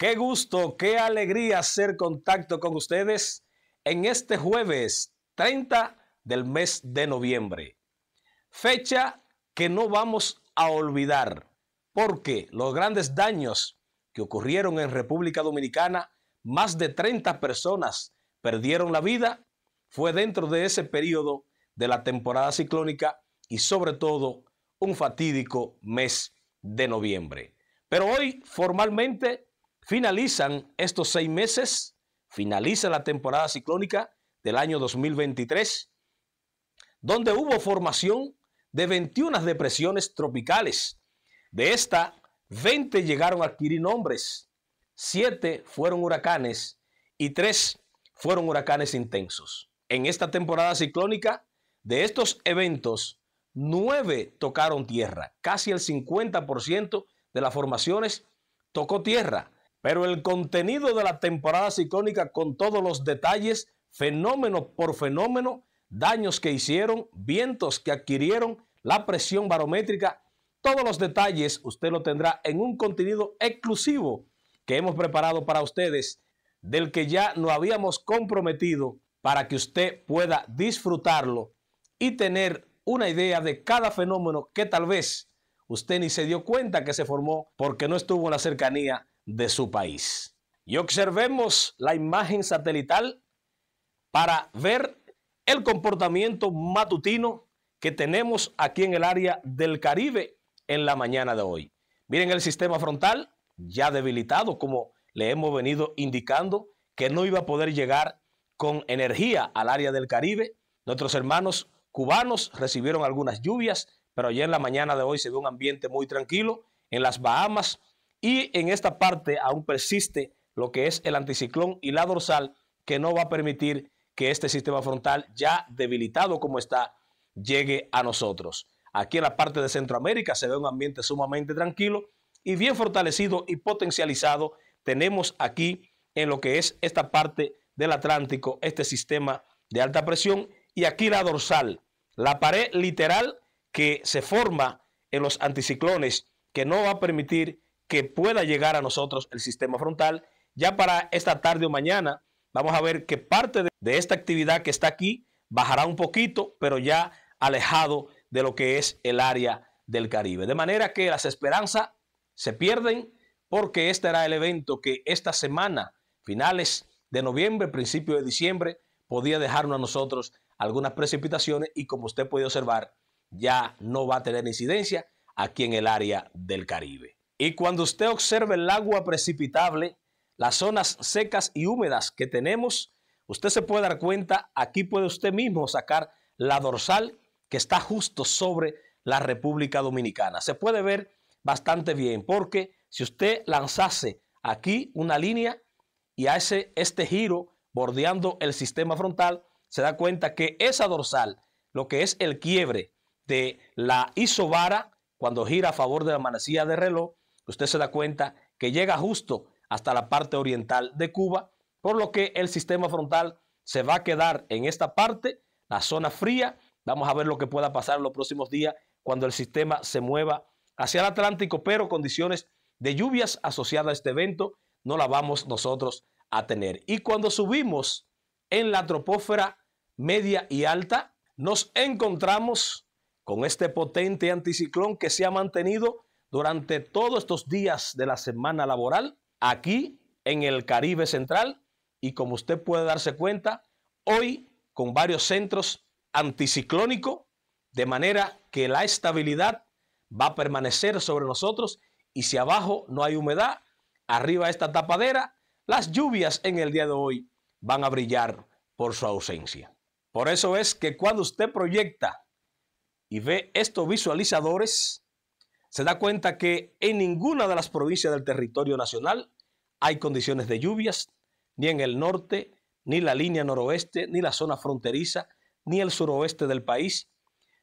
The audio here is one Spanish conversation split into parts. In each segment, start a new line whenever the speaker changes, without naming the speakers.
Qué gusto, qué alegría hacer contacto con ustedes en este jueves 30 del mes de noviembre. Fecha que no vamos a olvidar porque los grandes daños que ocurrieron en República Dominicana, más de 30 personas perdieron la vida, fue dentro de ese periodo de la temporada ciclónica y sobre todo un fatídico mes de noviembre. Pero hoy formalmente Finalizan estos seis meses, finaliza la temporada ciclónica del año 2023, donde hubo formación de 21 depresiones tropicales. De esta, 20 llegaron a adquirir nombres, 7 fueron huracanes y 3 fueron huracanes intensos. En esta temporada ciclónica, de estos eventos, 9 tocaron tierra, casi el 50% de las formaciones tocó tierra. Pero el contenido de la temporada ciclónica con todos los detalles, fenómeno por fenómeno, daños que hicieron, vientos que adquirieron, la presión barométrica, todos los detalles usted lo tendrá en un contenido exclusivo que hemos preparado para ustedes, del que ya no habíamos comprometido para que usted pueda disfrutarlo y tener una idea de cada fenómeno que tal vez usted ni se dio cuenta que se formó porque no estuvo en la cercanía de su país. Y observemos la imagen satelital para ver el comportamiento matutino que tenemos aquí en el área del Caribe en la mañana de hoy. Miren el sistema frontal ya debilitado, como le hemos venido indicando, que no iba a poder llegar con energía al área del Caribe. Nuestros hermanos cubanos recibieron algunas lluvias, pero ya en la mañana de hoy se ve un ambiente muy tranquilo. En las Bahamas y en esta parte aún persiste lo que es el anticiclón y la dorsal que no va a permitir que este sistema frontal ya debilitado como está llegue a nosotros. Aquí en la parte de Centroamérica se ve un ambiente sumamente tranquilo y bien fortalecido y potencializado tenemos aquí en lo que es esta parte del Atlántico, este sistema de alta presión y aquí la dorsal, la pared literal que se forma en los anticiclones que no va a permitir que pueda llegar a nosotros el sistema frontal. Ya para esta tarde o mañana vamos a ver que parte de, esta actividad que está aquí bajará un poquito, pero ya alejado de lo que es el área del Caribe. De manera que las esperanzas se pierden porque este era el evento que esta semana, finales de noviembre, principio de diciembre, podía dejarnos a nosotros algunas precipitaciones y como usted puede observar, ya no va a tener incidencia aquí en el área del Caribe. Y cuando usted observe el agua precipitable, las zonas secas y húmedas que tenemos, usted se puede dar cuenta, aquí puede usted mismo sacar la dorsal que está justo sobre la República Dominicana. Se puede ver bastante bien, porque si usted lanzase aquí una línea y hace este giro bordeando el sistema frontal, se da cuenta que esa dorsal, lo que es el quiebre de la isobara, cuando gira a favor de la manecilla de reloj, usted se da cuenta que llega justo hasta la parte oriental de Cuba, por lo que el sistema frontal se va a quedar en esta parte, la zona fría. Vamos a ver lo que pueda pasar en los próximos días cuando el sistema se mueva hacia el Atlántico, pero condiciones de lluvias asociadas a este evento no la vamos nosotros a tener. Y cuando subimos en la tropósfera media y alta, nos encontramos con este potente anticiclón que se ha mantenido durante todos estos días de la semana laboral aquí en el Caribe Central y como usted puede darse cuenta, hoy con varios centros anticiclónico, de manera que la estabilidad va a permanecer sobre nosotros y si abajo no hay humedad, arriba esta tapadera, las lluvias en el día de hoy van a brillar por su ausencia. Por eso es que cuando usted proyecta y ve estos visualizadores, se da cuenta que en ninguna de las provincias del territorio nacional hay condiciones de lluvias, ni en el norte, ni la línea noroeste, ni la zona fronteriza, ni el suroeste del país.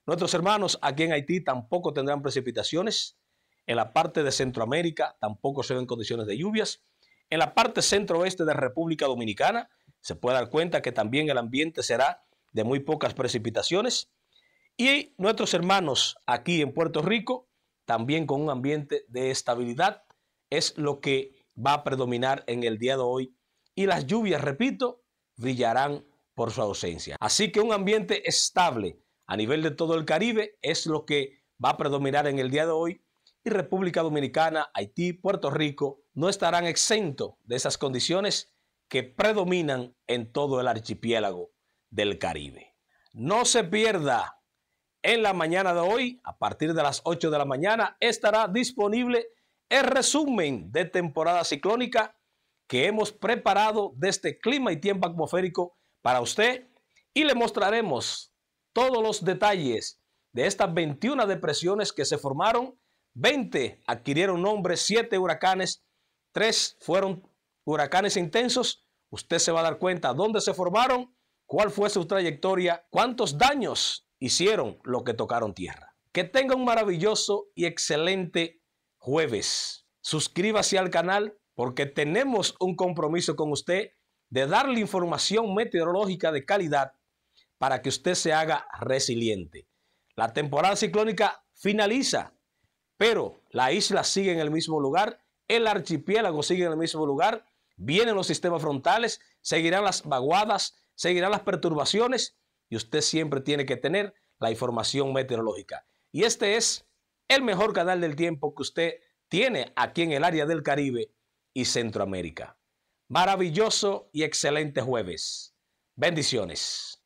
Nuestros hermanos aquí en Haití tampoco tendrán precipitaciones. En la parte de Centroamérica tampoco se ven condiciones de lluvias. En la parte centro-oeste de República Dominicana se puede dar cuenta que también el ambiente será de muy pocas precipitaciones. Y nuestros hermanos aquí en Puerto Rico también con un ambiente de estabilidad, es lo que va a predominar en el día de hoy. Y las lluvias, repito, brillarán por su ausencia. Así que un ambiente estable a nivel de todo el Caribe es lo que va a predominar en el día de hoy. Y República Dominicana, Haití, Puerto Rico no estarán exentos de esas condiciones que predominan en todo el archipiélago del Caribe. No se pierda en la mañana de hoy, a partir de las 8 de la mañana, estará disponible el resumen de temporada ciclónica que hemos preparado de este clima y tiempo atmosférico para usted y le mostraremos todos los detalles de estas 21 depresiones que se formaron, 20 adquirieron nombre, 7 huracanes, 3 fueron huracanes intensos. Usted se va a dar cuenta dónde se formaron, cuál fue su trayectoria, cuántos daños hicieron lo que tocaron tierra. Que tenga un maravilloso y excelente jueves. Suscríbase al canal porque tenemos un compromiso con usted de darle información meteorológica de calidad para que usted se haga resiliente. La temporada ciclónica finaliza, pero la isla sigue en el mismo lugar, el archipiélago sigue en el mismo lugar, vienen los sistemas frontales, seguirán las vaguadas, seguirán las perturbaciones y usted siempre tiene que tener la información meteorológica. Y este es el mejor canal del tiempo que usted tiene aquí en el área del Caribe y Centroamérica. Maravilloso y excelente jueves. Bendiciones.